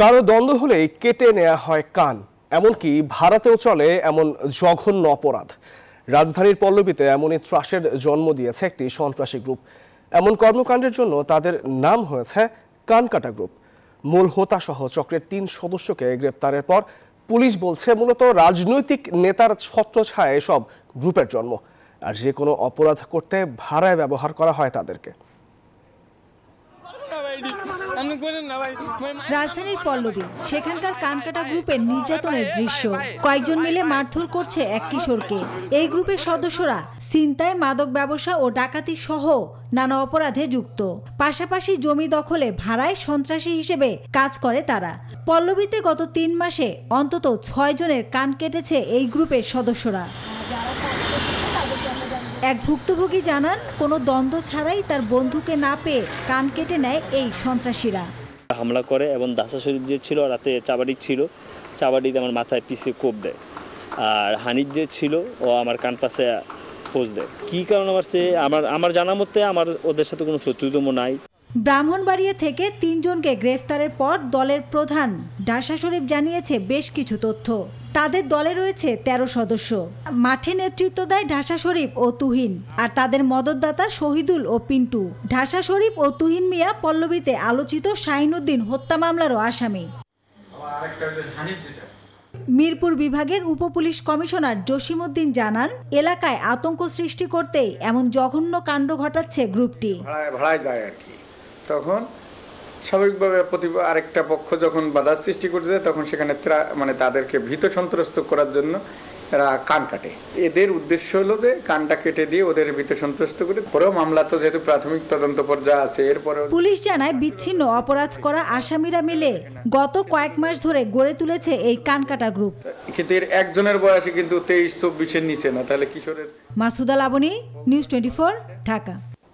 কারো দ্বন্দ্ব হলে কেটে নেওয়া হয় কান এমনকি ভারতেও চলে এমন জঘন্য অপরাধ রাজধানীর পল্লবীতে এমনই ত্রাসের জন্ম দিয়েছে একটি সন্ত্রাসী গ্রুপ এমন কর্মকাণ্ডের জন্য তাদের নাম হয়েছে কানকাটা গ্রুপ মূল হোতাসহ চক্রের তিন সদস্যকে গ্রেপ্তারের পর পুলিশ বলছে মূলত রাজনৈতিক নেতার ছত্রছায় সব গ্রুপের জন্ম আর যে কোনো অপরাধ করতে ভাড়ায় ব্যবহার করা হয় তাদেরকে রাজধানীর পল্লবী সেখানকার কানকাটা গ্রুপের নির্যাতনের দৃশ্য কয়েকজন মিলে মারধর করছে এক কিশোরকে এই গ্রুপের সদস্যরা ছিনতাই মাদক ব্যবসা ও ডাকাতি সহ নানা অপরাধে যুক্ত পাশাপাশি জমি দখলে ভাড়ায় সন্ত্রাসী হিসেবে কাজ করে তারা পল্লবীতে গত তিন মাসে অন্তত ছয় জনের কান কেটেছে এই গ্রুপের সদস্যরা এক ভুক্তভোগী জানান কোনো দ্বন্দ্ব ছাড়াই তার বন্ধুকে না পেয়ে কান কেটে নেয় এই সন্ত্রাসীরা হামলা করে এবং দাসা শরীফ যে ছিল রাতে চাবাড়ি ছিল চাবাড়িতে আমার মাথায় পিছিয়ে কোপ দেয় আর হানিফ যে ছিল ও আমার কান পাশে পোজ দেয় কী কারণ আমার সে আমার আমার জানা মতে আমার ওদের সাথে কোনো শত্রুতম নাই ব্রাহ্মণবাড়িয়া থেকে তিনজনকে গ্রেফতারের পর দলের প্রধান ডাসা শরীফ জানিয়েছে বেশ কিছু তথ্য তাদের দলে রয়েছে ১৩ সদস্য মাঠে নেতৃত্ব দেয় ঢাসা শরীফ ও তুহিন আর তাদের মদতদাতা শহীদুল ও পিন্টু ঢাসা শরীফ ও তুহিন মিয়া পল্লবীতে আলোচিত শাহিনুদ্দিন হত্যা মামলারও আসামি মিরপুর বিভাগের উপপুলিশ কমিশনার উদ্দিন জানান এলাকায় আতঙ্ক সৃষ্টি করতেই এমন জঘন্য কাণ্ড ঘটাচ্ছে গ্রুপটি ভাড়ায় যায় আর কি তখন স্বাভাবিকভাবে প্রতি আরেকটা পক্ষ যখন বাধার সৃষ্টি করতে তখন সেখানে মানে তাদেরকে ভীত সন্ত্রস্ত করার জন্য এরা কান কাটে এদের উদ্দেশ্য হলো যে কানটা কেটে দিয়ে ওদের ভিতরে সন্ত্রস্ত করে পরেও মামলা তো যেহেতু প্রাথমিক তদন্ত পর্যায়ে আছে এরপরে পুলিশ জানায় বিচ্ছিন্ন অপরাধ করা আসামিরা মিলে গত কয়েক মাস ধরে গড়ে তুলেছে এই কান কাটা গ্রুপ কিন্তু এর একজনের বয়সে কিন্তু তেইশ চব্বিশের নিচে না তাহলে কিশোরের মাসুদা লাবনী নিউজ টোয়েন্টি ঢাকা